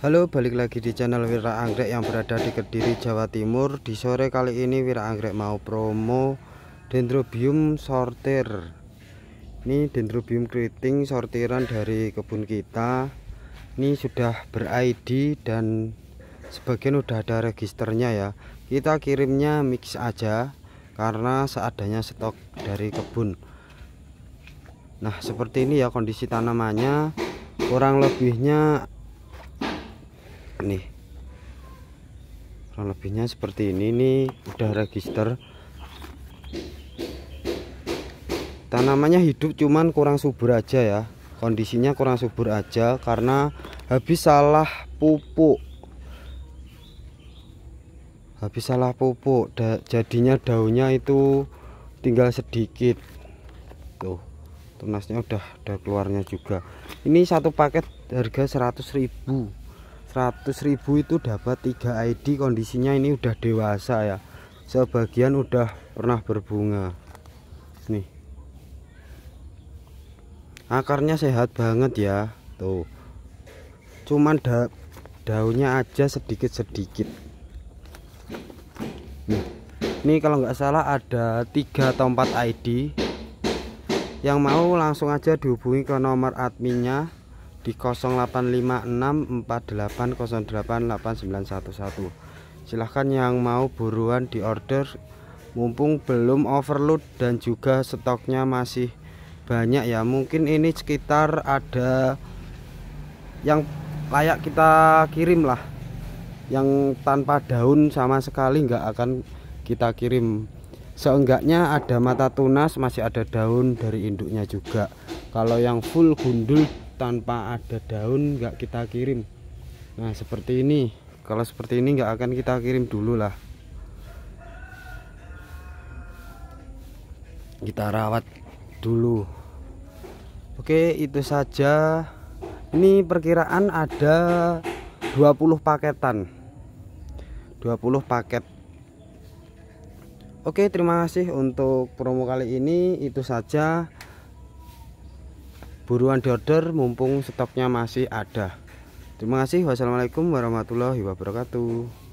Halo balik lagi di channel Wira Anggrek yang berada di Kediri Jawa Timur di sore kali ini Wira Anggrek mau promo Dendrobium sortir ini Dendrobium keriting sortiran dari kebun kita ini sudah ber-ID dan sebagian udah ada registernya ya kita kirimnya mix aja karena seadanya stok dari kebun nah seperti ini ya kondisi tanamannya kurang lebihnya nih kurang lebihnya seperti ini nih udah register tanamannya hidup cuman kurang subur aja ya kondisinya kurang subur aja karena habis salah pupuk habis salah pupuk da jadinya daunnya itu tinggal sedikit tuh tunasnya udah ada keluarnya juga ini satu paket harga 100.000 100.000 itu dapat 3 ID kondisinya ini udah dewasa ya sebagian udah pernah berbunga nih akarnya sehat banget ya tuh cuman da daunnya aja sedikit-sedikit nih ini kalau nggak salah ada 3 atau 4 ID yang mau langsung aja dihubungi ke nomor adminnya di 085648088911. silahkan yang mau buruan di order mumpung belum overload dan juga stoknya masih banyak ya mungkin ini sekitar ada yang layak kita kirim lah yang tanpa daun sama sekali nggak akan kita kirim seenggaknya ada mata tunas masih ada daun dari induknya juga kalau yang full gundul tanpa ada daun nggak kita kirim nah seperti ini kalau seperti ini nggak akan kita kirim dulu lah kita rawat dulu Oke itu saja ini perkiraan ada 20 paketan 20 paket Oke terima kasih untuk promo kali ini itu saja buruan diorder mumpung stoknya masih ada terima kasih wassalamualaikum warahmatullahi wabarakatuh